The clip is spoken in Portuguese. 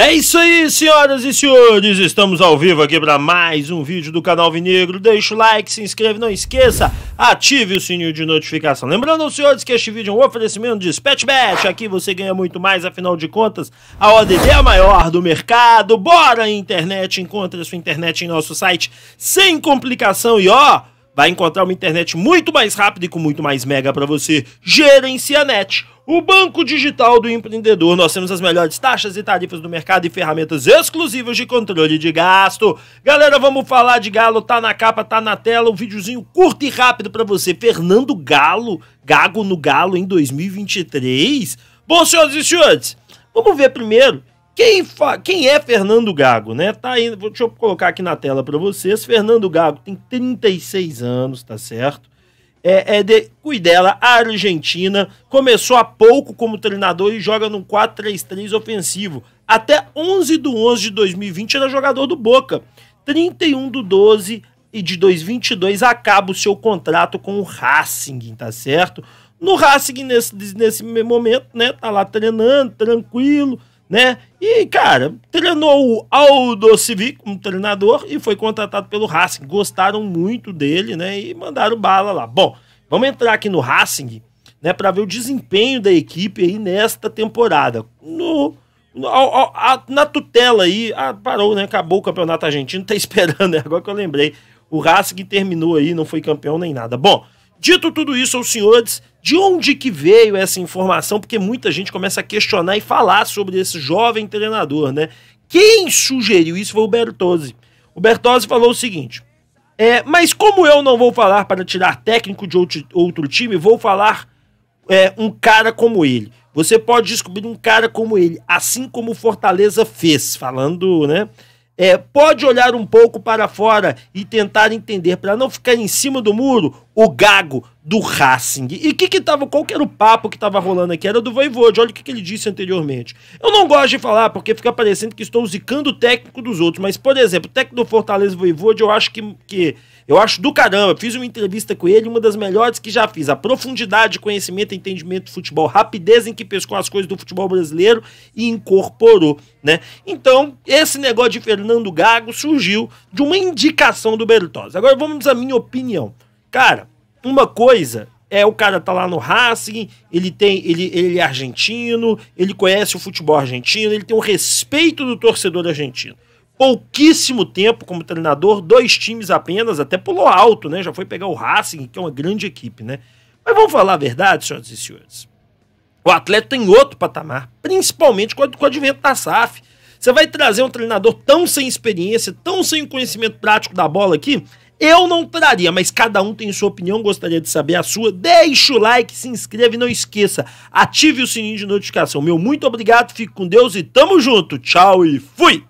É isso aí, senhoras e senhores, estamos ao vivo aqui para mais um vídeo do canal Vinegro. Deixa o like, se inscreve, não esqueça, ative o sininho de notificação. Lembrando aos senhores que este vídeo é um oferecimento de Spatchbet, aqui você ganha muito mais, afinal de contas, a ODD é a maior do mercado. Bora internet, encontre a sua internet em nosso site sem complicação e ó vai encontrar uma internet muito mais rápida e com muito mais mega para você. Gerencianet, o banco digital do empreendedor. Nós temos as melhores taxas e tarifas do mercado e ferramentas exclusivas de controle de gasto. Galera, vamos falar de Galo, tá na capa, tá na tela, um videozinho curto e rápido para você. Fernando Galo, Gago no Galo em 2023. Bom, senhoras e senhores, vamos ver primeiro quem, quem é Fernando Gago, né? Tá aí, deixa eu colocar aqui na tela para vocês. Fernando Gago tem 36 anos, tá certo? É, é de Cuidela, Argentina. Começou há pouco como treinador e joga num 4-3-3 ofensivo. Até 11 de 11 de 2020 era jogador do Boca. 31 de 12 e de 2022 acaba o seu contrato com o Racing, tá certo? No Racing, nesse, nesse momento, né, tá lá treinando, tranquilo, né? E, cara, treinou o Aldo Civic como um treinador e foi contratado pelo Racing. Gostaram muito dele, né? E mandaram bala lá. Bom, vamos entrar aqui no Racing, né? Para ver o desempenho da equipe aí nesta temporada. No, no a, a, na tutela aí, a, parou, né? Acabou o campeonato argentino, tá esperando, né? Agora que eu lembrei. O Racing terminou aí, não foi campeão nem nada. Bom, Dito tudo isso aos senhores, de onde que veio essa informação? Porque muita gente começa a questionar e falar sobre esse jovem treinador, né? Quem sugeriu isso foi o Bertozzi. O Bertozzi falou o seguinte: é, mas como eu não vou falar para tirar técnico de outro, outro time, vou falar é, um cara como ele. Você pode descobrir um cara como ele, assim como o Fortaleza fez, falando, né? É, pode olhar um pouco para fora e tentar entender, para não ficar em cima do muro, o Gago do Racing. E que que tava, qual que era o papo que tava rolando aqui? Era do Voivode, olha o que, que ele disse anteriormente. Eu não gosto de falar porque fica parecendo que estou zicando o técnico dos outros, mas, por exemplo, o técnico do Fortaleza Voivode, eu acho que, que eu acho do caramba. Fiz uma entrevista com ele, uma das melhores que já fiz. A profundidade, de conhecimento, e entendimento do futebol, rapidez em que pescou as coisas do futebol brasileiro e incorporou, né? Então, esse negócio de Fernando Gago surgiu de uma indicação do Bertozzi. Agora vamos à minha opinião. Cara, uma coisa é o cara tá lá no Racing, ele tem ele, ele é argentino, ele conhece o futebol argentino, ele tem o um respeito do torcedor argentino. Pouquíssimo tempo como treinador, dois times apenas, até pulou alto, né? Já foi pegar o Racing, que é uma grande equipe, né? Mas vamos falar a verdade, senhoras e senhores. O atleta tem outro patamar, principalmente com o advento da SAF. Você vai trazer um treinador tão sem experiência, tão sem conhecimento prático da bola aqui, eu não traria, mas cada um tem sua opinião, gostaria de saber a sua. Deixa o like, se inscreve e não esqueça, ative o sininho de notificação. Meu muito obrigado, fique com Deus e tamo junto. Tchau e fui!